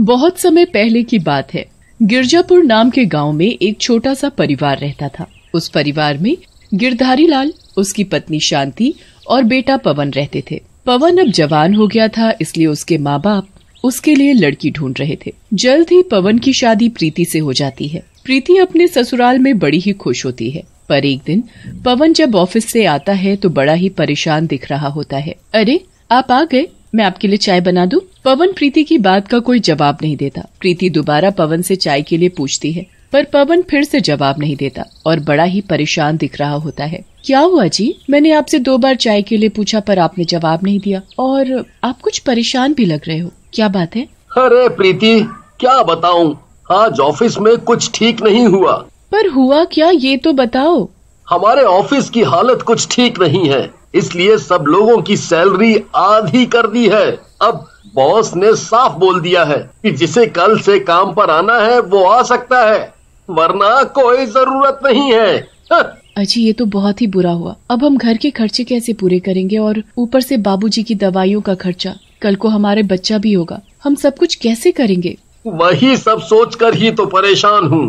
बहुत समय पहले की बात है गिरजापुर नाम के गांव में एक छोटा सा परिवार रहता था उस परिवार में गिरधारी लाल उसकी पत्नी शांति और बेटा पवन रहते थे पवन अब जवान हो गया था इसलिए उसके माँ बाप उसके लिए लड़की ढूंढ रहे थे जल्द ही पवन की शादी प्रीति से हो जाती है प्रीति अपने ससुराल में बड़ी ही खुश होती है पर एक दिन पवन जब ऑफिस से आता है तो बड़ा ही परेशान दिख रहा होता है अरे आप आ गए मैं आपके लिए चाय बना दूं? पवन प्रीति की बात का कोई जवाब नहीं देता प्रीति दोबारा पवन से चाय के लिए पूछती है पर पवन फिर से जवाब नहीं देता और बड़ा ही परेशान दिख रहा होता है क्या हुआ जी मैंने आपसे दो बार चाय के लिए पूछा पर आपने जवाब नहीं दिया और आप कुछ परेशान भी लग रहे हो क्या बात है अरे प्रीति क्या बताऊँ आज ऑफिस में कुछ ठीक नहीं हुआ पर हुआ क्या ये तो बताओ हमारे ऑफिस की हालत कुछ ठीक नहीं है इसलिए सब लोगों की सैलरी आधी कर दी है अब बॉस ने साफ बोल दिया है कि जिसे कल से काम पर आना है वो आ सकता है वरना कोई जरूरत नहीं है हाँ। अजी ये तो बहुत ही बुरा हुआ अब हम घर के खर्चे कैसे पूरे करेंगे और ऊपर से बाबूजी की दवाइयों का खर्चा कल को हमारे बच्चा भी होगा हम सब कुछ कैसे करेंगे वही सब सोच कर ही तो परेशान हूँ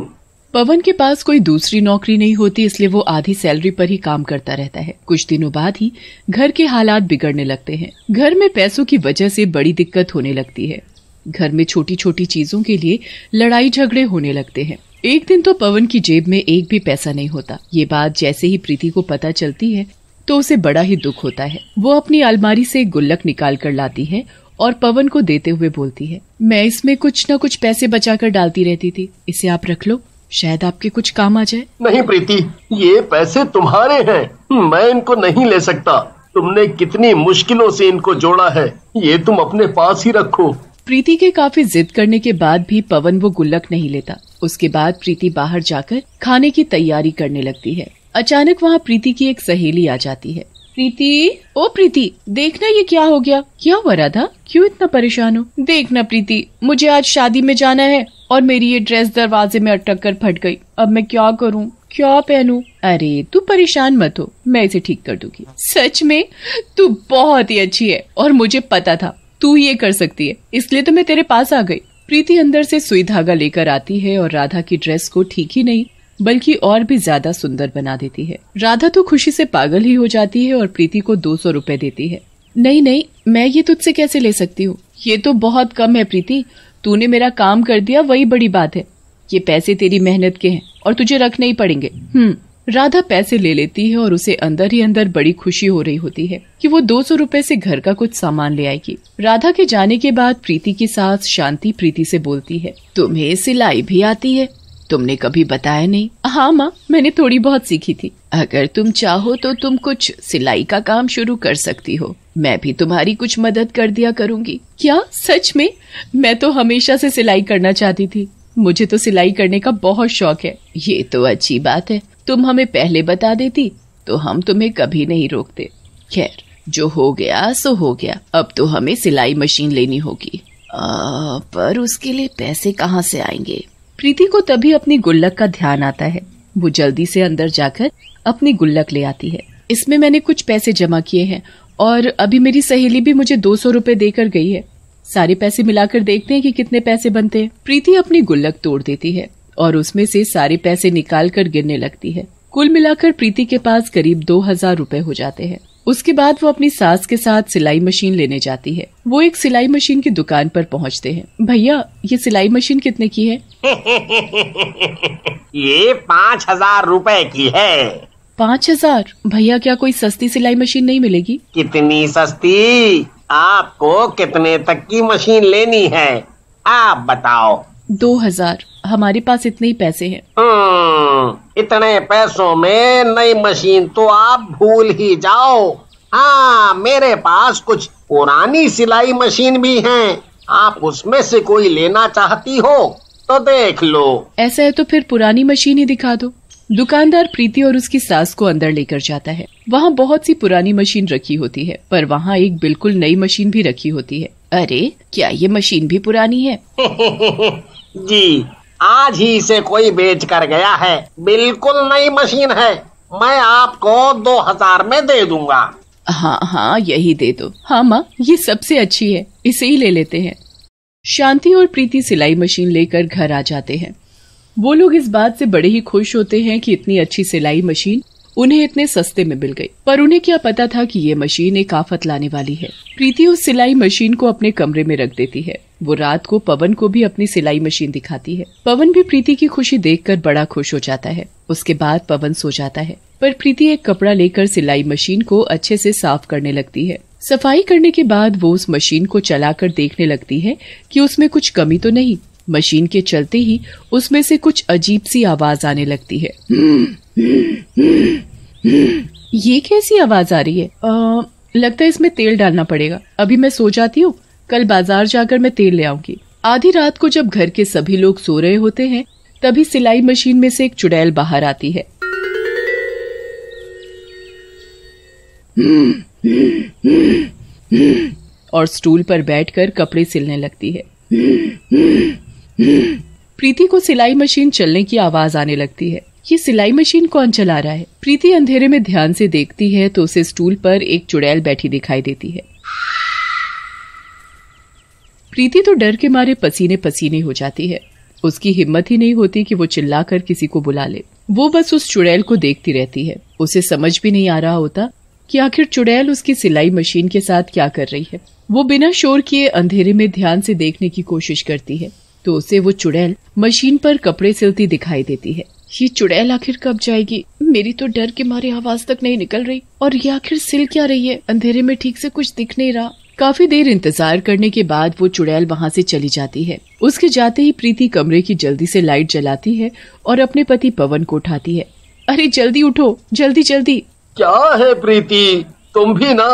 पवन के पास कोई दूसरी नौकरी नहीं होती इसलिए वो आधी सैलरी पर ही काम करता रहता है कुछ दिनों बाद ही घर के हालात बिगड़ने लगते हैं घर में पैसों की वजह से बड़ी दिक्कत होने लगती है घर में छोटी छोटी चीजों के लिए लड़ाई झगड़े होने लगते हैं एक दिन तो पवन की जेब में एक भी पैसा नहीं होता ये बात जैसे ही प्रीति को पता चलती है तो उसे बड़ा ही दुख होता है वो अपनी अलमारी से गुल्लक निकाल कर लाती है और पवन को देते हुए बोलती है मैं इसमें कुछ न कुछ पैसे बचा कर डालती रहती थी इसे आप रख लो शायद आपके कुछ काम आ जाए नहीं प्रीति ये पैसे तुम्हारे हैं मैं इनको नहीं ले सकता तुमने कितनी मुश्किलों से इनको जोड़ा है ये तुम अपने पास ही रखो प्रीति के काफी जिद करने के बाद भी पवन वो गुल्लक नहीं लेता उसके बाद प्रीति बाहर जाकर खाने की तैयारी करने लगती है अचानक वहाँ प्रीति की एक सहेली आ जाती है प्रीति ओ प्रीति देखना ये क्या हो गया क्या हुआ राधा क्यों इतना परेशान हो देखना प्रीति मुझे आज शादी में जाना है और मेरी ये ड्रेस दरवाजे में अटक कर फट गई अब मैं क्या करूं क्या पहनूं अरे तू परेशान मत हो मैं इसे ठीक कर दूंगी सच में तू बहुत ही अच्छी है और मुझे पता था तू ये कर सकती है इसलिए तो मैं तेरे पास आ गई प्रीति अंदर से सुई धागा लेकर आती है और राधा की ड्रेस को ठीक ही नहीं बल्कि और भी ज्यादा सुंदर बना देती है राधा तो खुशी से पागल ही हो जाती है और प्रीति को दो सौ रूपए देती है नहीं नहीं मैं ये तुझसे कैसे ले सकती हूँ ये तो बहुत कम है प्रीति तूने मेरा काम कर दिया वही बड़ी बात है ये पैसे तेरी मेहनत के हैं और तुझे रखने ही पड़ेंगे हम्म राधा पैसे ले लेती है और उसे अंदर ही अंदर बड़ी खुशी हो रही होती है कि वो दो सौ रूपए ऐसी घर का कुछ सामान ले आएगी राधा के जाने के बाद प्रीति की सास शांति प्रीति से बोलती है तुम्हें सिलाई भी आती है तुमने कभी बताया नहीं हाँ माँ मैंने थोड़ी बहुत सीखी थी अगर तुम चाहो तो तुम कुछ सिलाई का काम शुरू कर सकती हो मैं भी तुम्हारी कुछ मदद कर दिया करूँगी क्या सच में मैं तो हमेशा से सिलाई करना चाहती थी मुझे तो सिलाई करने का बहुत शौक है ये तो अच्छी बात है तुम हमें पहले बता देती तो हम तुम्हें कभी नहीं रोकते खैर जो हो गया सो हो गया अब तो हमें सिलाई मशीन लेनी होगी पर उसके लिए पैसे कहाँ से आएंगे प्रीति को तभी अपनी गुल्लक का ध्यान आता है वो जल्दी से अंदर जाकर अपनी गुल्लक ले आती है इसमें मैंने कुछ पैसे जमा किए हैं और अभी मेरी सहेली भी मुझे दो सौ रूपए देकर गई है सारे पैसे मिलाकर देखते हैं कि कितने पैसे बनते हैं प्रीति अपनी गुल्लक तोड़ देती है और उसमें से सारे पैसे निकाल कर गिरने लगती है कुल मिलाकर प्रीति के पास करीब दो हजार रूपए हो जाते हैं उसके बाद वो अपनी सास के साथ सिलाई मशीन लेने जाती है वो एक सिलाई मशीन की दुकान पर पहुंचते हैं भैया ये सिलाई मशीन कितने की है ये पाँच हजार रूपए की है पाँच हजार भैया क्या कोई सस्ती सिलाई मशीन नहीं मिलेगी कितनी सस्ती आपको कितने तक की मशीन लेनी है आप बताओ दो हजार हमारे पास इतने ही पैसे हैं हम्म, इतने पैसों में नई मशीन तो आप भूल ही जाओ हाँ मेरे पास कुछ पुरानी सिलाई मशीन भी हैं। आप उसमें से कोई लेना चाहती हो तो देख लो ऐसा है तो फिर पुरानी मशीन ही दिखा दो दुकानदार प्रीति और उसकी सास को अंदर लेकर जाता है वहाँ बहुत सी पुरानी मशीन रखी होती है पर वहाँ एक बिल्कुल नई मशीन भी रखी होती है अरे क्या ये मशीन भी पुरानी है जी आज ही इसे कोई बेच कर गया है बिल्कुल नई मशीन है मैं आपको दो हजार में दे दूंगा हाँ हाँ यही दे दो हाँ माँ ये सबसे अच्छी है इसे ही ले लेते हैं शांति और प्रीति सिलाई मशीन लेकर घर आ जाते हैं वो लोग इस बात से बड़े ही खुश होते हैं कि इतनी अच्छी सिलाई मशीन उन्हें इतने सस्ते में मिल गई पर उन्हें क्या पता था कि ये मशीन एक आफत लाने वाली है प्रीति उस सिलाई मशीन को अपने कमरे में रख देती है वो रात को पवन को भी अपनी सिलाई मशीन दिखाती है पवन भी प्रीति की खुशी देख बड़ा खुश हो जाता है उसके बाद पवन सो जाता है पर प्रीति एक कपड़ा लेकर सिलाई मशीन को अच्छे से साफ करने लगती है सफाई करने के बाद वो उस मशीन को चलाकर देखने लगती है कि उसमें कुछ कमी तो नहीं मशीन के चलते ही उसमें से कुछ अजीब सी आवाज आने लगती है ये कैसी आवाज आ रही है आ, लगता है इसमें तेल डालना पड़ेगा अभी मैं सो जाती हूँ कल बाजार जाकर मैं तेल ले आऊंगी आधी रात को जब घर के सभी लोग सो रहे होते हैं तभी सिलाई मशीन में से एक चुड़ैल बाहर आती है और स्टूल पर बैठकर कपड़े सिलने लगती है प्रीति को सिलाई मशीन चलने की आवाज आने लगती है ये सिलाई मशीन कौन चला रहा है प्रीति अंधेरे में ध्यान से देखती है तो उसे स्टूल पर एक चुड़ैल बैठी दिखाई देती है प्रीति तो डर के मारे पसीने पसीने हो जाती है उसकी हिम्मत ही नहीं होती कि वो चिल्लाकर किसी को बुला ले वो बस उस चुड़ैल को देखती रहती है उसे समझ भी नहीं आ रहा होता कि आखिर चुड़ैल उसकी सिलाई मशीन के साथ क्या कर रही है वो बिना शोर किए अंधेरे में ध्यान से देखने की कोशिश करती है तो उसे वो चुड़ैल मशीन पर कपड़े सिलती दिखाई देती है ये चुड़ैल आखिर कब जाएगी मेरी तो डर के मारे आवाज तक नहीं निकल रही और ये आखिर सिल क्या रही है अंधेरे में ठीक से कुछ दिख नहीं रहा काफी देर इंतजार करने के बाद वो चुड़ैल वहाँ से चली जाती है उसके जाते ही प्रीति कमरे की जल्दी से लाइट जलाती है और अपने पति पवन को उठाती है अरे जल्दी उठो जल्दी जल्दी क्या है प्रीति तुम भी ना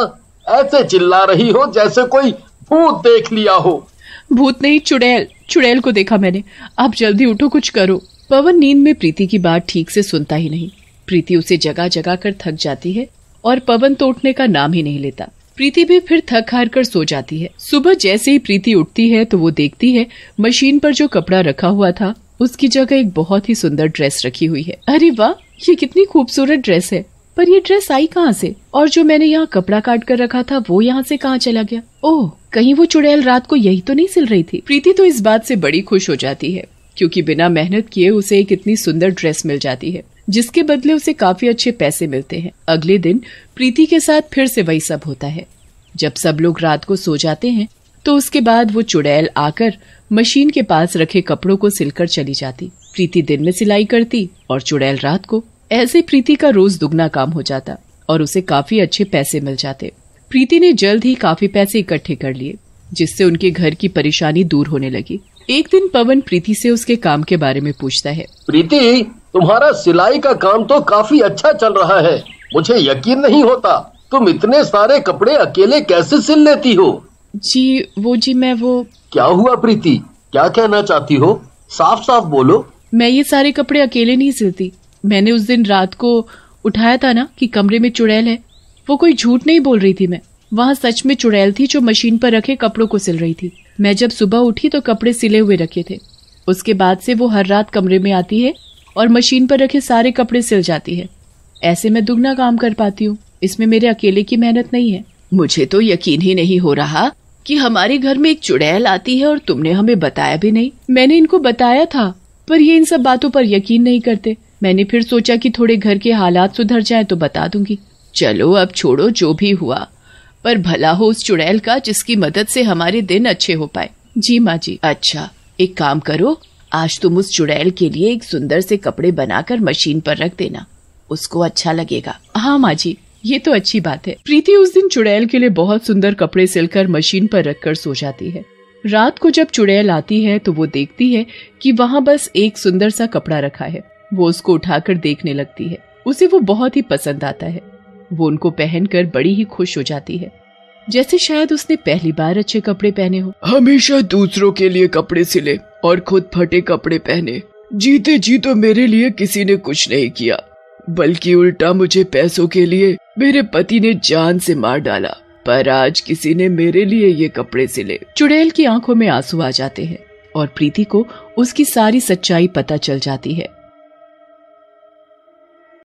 ऐसे चिल्ला रही हो जैसे कोई भूत देख लिया हो भूत नहीं चुड़ैल चुड़ैल को देखा मैंने आप जल्दी उठो कुछ करो पवन नींद में प्रीति की बात ठीक से सुनता ही नहीं प्रीति उसे जगा जगा कर थक जाती है और पवन तो उठने का नाम ही नहीं लेता प्रीति भी फिर थक हार कर सो जाती है सुबह जैसे ही प्रीति उठती है तो वो देखती है मशीन पर जो कपड़ा रखा हुआ था उसकी जगह एक बहुत ही सुंदर ड्रेस रखी हुई है अरे वाह ये कितनी खूबसूरत ड्रेस है पर ये ड्रेस आई कहाँ से और जो मैंने यहाँ कपड़ा काट कर रखा था वो यहाँ से कहाँ चला गया ओह कहीं वो चुड़ैल रात को यही तो नहीं सिल रही थी प्रीति तो इस बात से बड़ी खुश हो जाती है क्योंकि बिना मेहनत किए उसे एक इतनी सुंदर ड्रेस मिल जाती है जिसके बदले उसे काफी अच्छे पैसे मिलते हैं अगले दिन प्रीति के साथ फिर से वही सब होता है जब सब लोग रात को सो जाते हैं तो उसके बाद वो चुड़ैल आकर मशीन के पास रखे कपड़ों को सिलकर चली जाती प्रीति दिन में सिलाई करती और चुड़ैल रात को ऐसे प्रीति का रोज दुगना काम हो जाता और उसे काफी अच्छे पैसे मिल जाते प्रीति ने जल्द ही काफी पैसे इकट्ठे कर लिए जिससे उनके घर की परेशानी दूर होने लगी एक दिन पवन प्रीति से उसके काम के बारे में पूछता है प्रीति तुम्हारा सिलाई का काम तो काफी अच्छा चल रहा है मुझे यकीन नहीं होता तुम इतने सारे कपड़े अकेले कैसे सिल लेती हो जी वो जी मैं वो क्या हुआ प्रीति क्या कहना चाहती हो साफ साफ बोलो मैं ये सारे कपड़े अकेले नहीं सिलती मैंने उस दिन रात को उठाया था ना कि कमरे में चुड़ैल है वो कोई झूठ नहीं बोल रही थी मैं वहाँ सच में चुड़ैल थी जो मशीन पर रखे कपड़ों को सिल रही थी मैं जब सुबह उठी तो कपड़े सिले हुए रखे थे उसके बाद से वो हर रात कमरे में आती है और मशीन पर रखे सारे कपड़े सिल जाती है ऐसे में दुगना काम कर पाती हूँ इसमें मेरे अकेले की मेहनत नहीं है मुझे तो यकीन ही नहीं हो रहा कि हमारे घर में एक चुड़ैल आती है और तुमने हमें बताया भी नहीं मैंने इनको बताया था पर ये इन सब बातों पर यकीन नहीं करते मैंने फिर सोचा कि थोड़े घर के हालात सुधर जाए तो बता दूंगी चलो अब छोड़ो जो भी हुआ पर भला हो उस चुड़ैल का जिसकी मदद से हमारे दिन अच्छे हो पाए जी माँ जी अच्छा एक काम करो आज तुम उस चुड़ैल के लिए एक सुंदर से कपड़े बनाकर मशीन पर रख देना उसको अच्छा लगेगा हाँ माँ जी ये तो अच्छी बात है प्रीति उस दिन चुड़ैल के लिए बहुत सुंदर कपड़े सिलकर मशीन पर रखकर सो जाती है रात को जब चुड़ैल आती है तो वो देखती है कि वहाँ बस एक सुंदर सा कपड़ा रखा है वो उसको उठाकर देखने लगती है उसे वो बहुत ही पसंद आता है वो उनको पहनकर बड़ी ही खुश हो जाती है जैसे शायद उसने पहली बार अच्छे कपड़े पहने हो हमेशा दूसरों के लिए कपड़े सिले और खुद फटे कपड़े पहने जीते जी तो मेरे लिए किसी ने कुछ नहीं किया बल्कि उल्टा मुझे पैसों के लिए मेरे पति ने जान से मार डाला पर आज किसी ने मेरे लिए ये कपड़े सिले चुड़ैल की आंखों में आंसू आ जाते हैं और प्रीति को उसकी सारी सच्चाई पता चल जाती है